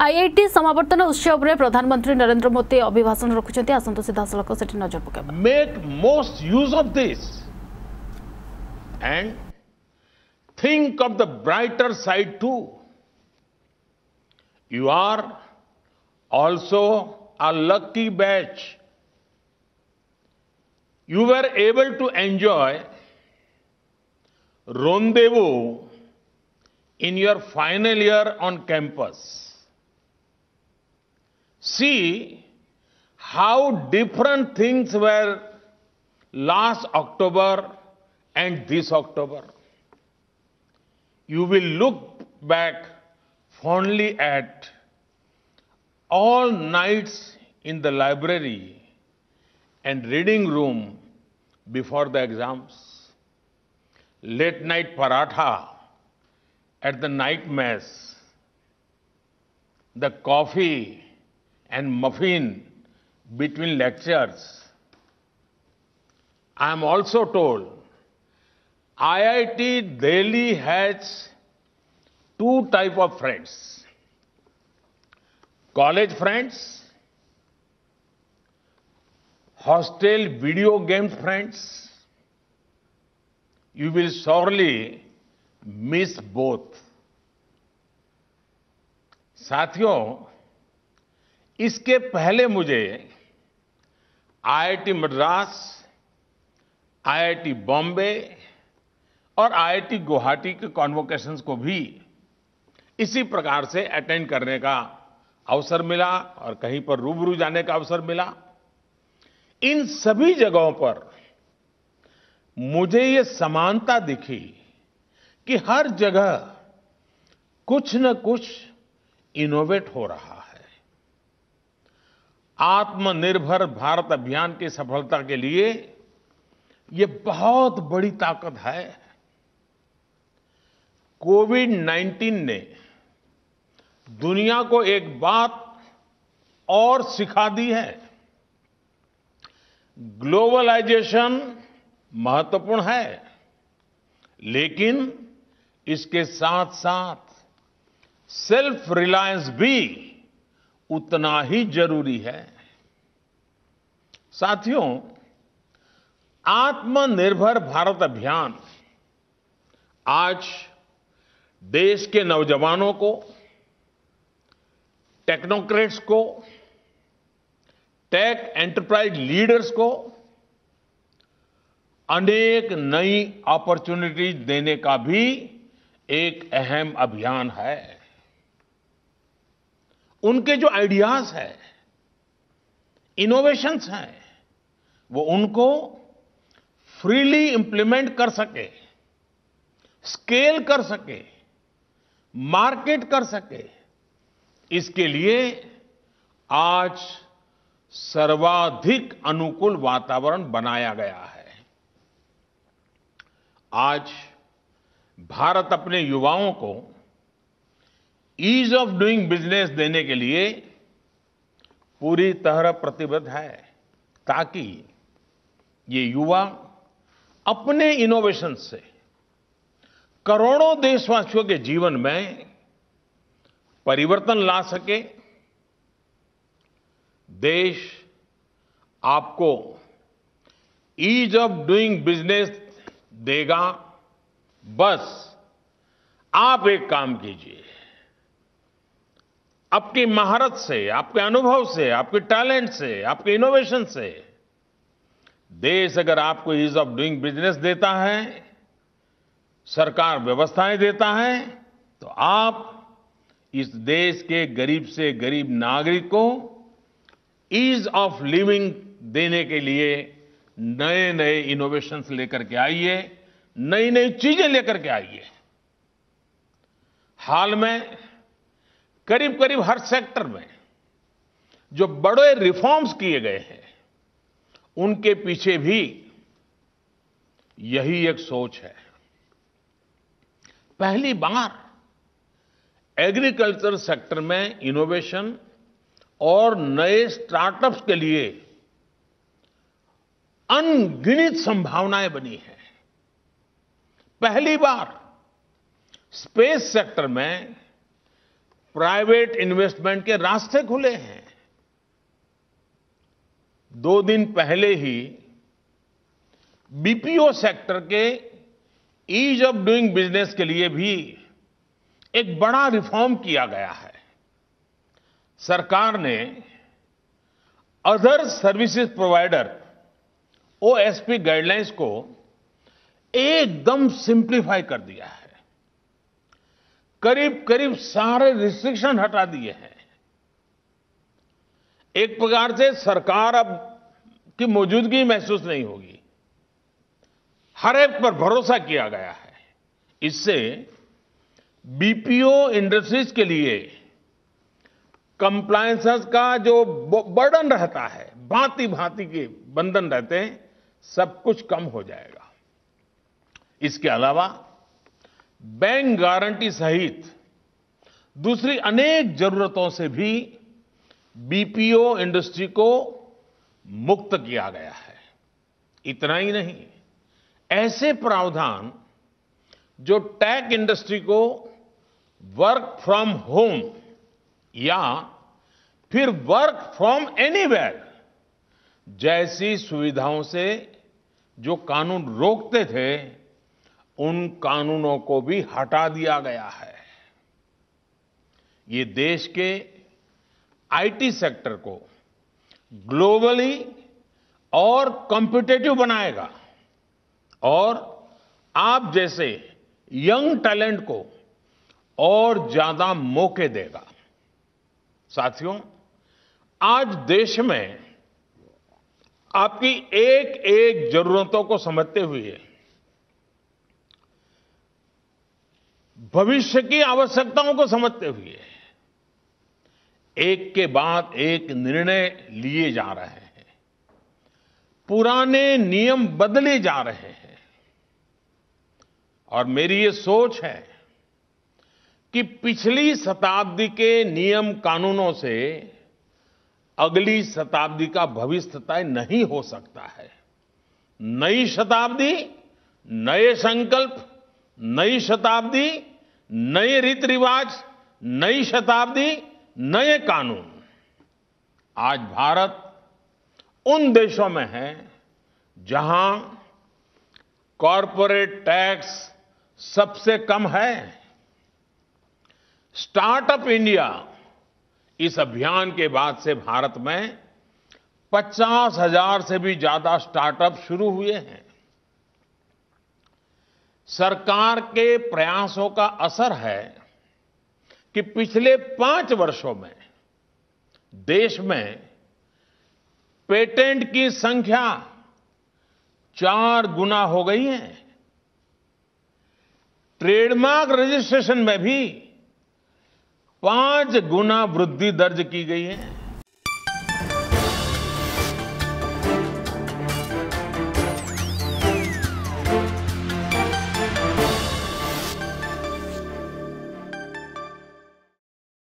IIT समावर्तन उत्सव में प्रधानमंत्री नरेंद्र मोदी अभिभाषण रखुचंती आसंतो सीधा सलक सेठी नजर पके make most use of this and think of the brighter side too you are also a lucky batch you were able to enjoy rendezvous in your final year on campus see how different things were last October and this October. You will look back fondly at all nights in the library and reading room before the exams, late night paratha at the night mess, the coffee and muffin between lectures. I am also told IIT Delhi has two type of friends. College friends, hostel video game friends. You will sorely miss both. साथियों इसके पहले मुझे IIT Madras IIT Bombay और IIT Guwahati के कॉन्वोकेशंस को भी इसी प्रकार से अटेंड करने का अवसर मिला और कहीं पर रूबरू जाने का अवसर मिला इन सभी जगहों पर मुझे ये समानता दिखी कि हर जगह कुछ न कुछ इनोवेट हो रहा है आत्मनिर्भर भारत अभियान की सफलता के लिए ये बहुत बड़ी ताकत है कोविड 19 ने दुनिया को एक बात और सिखा दी है ग्लोबलाइजेशन महत्वपूर्ण है लेकिन इसके साथ साथ सेल्फ रिलायंस भी उतना ही जरूरी है साथियों आत्मनिर्भर भारत अभियान आज देश के नौजवानों को टेक्नोक्रेट्स को टेक एंटरप्राइज लीडर्स को अनेक नई अपॉर्चुनिटीज देने का भी एक अहम अभियान है उनके जो आइडियाज हैं इनोवेशंस हैं वो उनको फ्रीली इंप्लीमेंट कर सके स्केल कर सके मार्केट कर सके इसके लिए आज सर्वाधिक अनुकूल वातावरण बनाया गया है आज भारत अपने युवाओं को ईज ऑफ डूइंग बिजनेस देने के लिए पूरी तरह प्रतिबद्ध है ताकि ये युवा अपने इनोवेशन से करोड़ों देशवासियों के जीवन में परिवर्तन ला सके देश आपको ईज ऑफ डूइंग बिजनेस देगा बस आप एक काम कीजिए आपकी महारत से आपके अनुभव से आपके टैलेंट से आपके इनोवेशन से देश अगर आपको ईज ऑफ डूइंग बिजनेस देता है सरकार व्यवस्थाएं देता है तो आप इस देश के गरीब से गरीब नागरिक को ईज ऑफ लिविंग देने के लिए नए नए इनोवेशंस लेकर के आइए नई नई चीजें लेकर के आइए हाल में करीब करीब हर सेक्टर में जो बड़े रिफॉर्म्स किए गए हैं उनके पीछे भी यही एक सोच है पहली बार एग्रीकल्चर सेक्टर में इनोवेशन और नए स्टार्टअप्स के लिए अनगिनित संभावनाएं बनी हैं पहली बार स्पेस सेक्टर में प्राइवेट इन्वेस्टमेंट के रास्ते खुले हैं दो दिन पहले ही बीपीओ सेक्टर के ईज ऑफ डूइंग बिजनेस के लिए भी एक बड़ा रिफॉर्म किया गया है सरकार ने other services provider OSP guidelines को एकदम सिंप्लीफाई कर दिया है करीब करीब सारे रिस्ट्रिक्शन हटा दिए हैं एक प्रकार से सरकार अब की मौजूदगी महसूस नहीं होगी हर एक पर भरोसा किया गया है इससे बीपीओ इंडस्ट्रीज के लिए कंप्लायंसेस का जो बर्डन रहता है भांति भांति के बंधन रहते हैं सब कुछ कम हो जाएगा इसके अलावा बैंक गारंटी सहित दूसरी अनेक जरूरतों से भी बीपीओ इंडस्ट्री को मुक्त किया गया है इतना ही नहीं ऐसे प्रावधान जो टैक इंडस्ट्री को वर्क फ्रॉम होम या फिर वर्क फ्रॉम एनीवेयर जैसी सुविधाओं से जो कानून रोकते थे उन कानूनों को भी हटा दिया गया है ये देश के आईटी सेक्टर को ग्लोबली और कॉम्पिटेटिव बनाएगा और आप जैसे यंग टैलेंट को और ज्यादा मौके देगा साथियों आज देश में आपकी एक एक जरूरतों को समझते हुए भविष्य की आवश्यकताओं को समझते हुए एक के बाद एक निर्णय लिए जा रहे हैं पुराने नियम बदले जा रहे हैं और मेरी ये सोच है कि पिछली शताब्दी के नियम कानूनों से अगली शताब्दी का भविष्य तय नहीं हो सकता है नई शताब्दी नए संकल्प नई शताब्दी नए रीति रिवाज नई शताब्दी नए कानून आज भारत उन देशों में है जहां कॉरपोरेट टैक्स सबसे कम है स्टार्टअप इंडिया इस अभियान के बाद से भारत में पचास हजार से भी ज्यादा स्टार्टअप शुरू हुए हैं सरकार के प्रयासों का असर है कि पिछले पांच वर्षों में देश में पेटेंट की संख्या चार गुना हो गई है ट्रेडमार्क रजिस्ट्रेशन में भी पांच गुना वृद्धि दर्ज की गई है